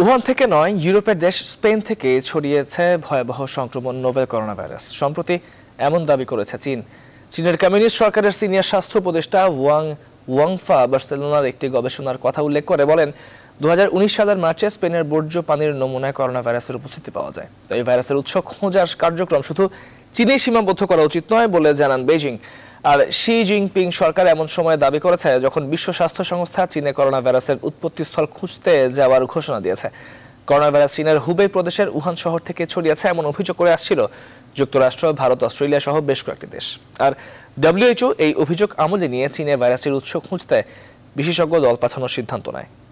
Wuhan থেকে নয় ইউরোপের দেশ স্পেন থেকে ছড়িয়েছে ভয়াবহ সংক্রমণ নোভেল করোনা ভাইরাস সম্প্রতি এমন দাবি করেছে চীন চীনের কমিউনিস্ট সরকারের সিনিয়র স্বাস্থ্য উপদেষ্টা ওয়াং ওয়াংফা বার্সেলোনার একটি গবেষণার কথা উল্লেখ করে বলেন দু সালের মার্চে স্পেনের বর্জ্য পানির নমুনায় করোনা ভাইরাসের উপস্থিতি পাওয়া যায় তাই ভাইরাসের উৎস খোঁজার কার্যক্রম শুধু চীনে সীমাবদ্ধ করা উচিত নয় বলে জানান বেজিং আর শি জিনপিং সরকার এমন সময়ে দাবি করেছে যখন বিশ্ব স্বাস্থ্য সংস্থা চীনে করোনা ভাইরাসের উৎপত্তিস্থল খুঁজতে যাওয়ার ঘোষণা দিয়েছে করোনা ভাইরাস চীনের হুবেই প্রদেশের উহান শহর থেকে ছড়িয়েছে এমন অভিযোগ করে আসছিল যুক্তরাষ্ট্র ভারত অস্ট্রেলিয়া সহ বেশ কয়েকটি দেশ আর ডাব্লিউএইচও এই অভিযোগ আমলে নিয়ে চীনে ভাইরাসের উৎস খুঁজতে বিশেষজ্ঞ দল পাঠানোর সিদ্ধান্ত নেয়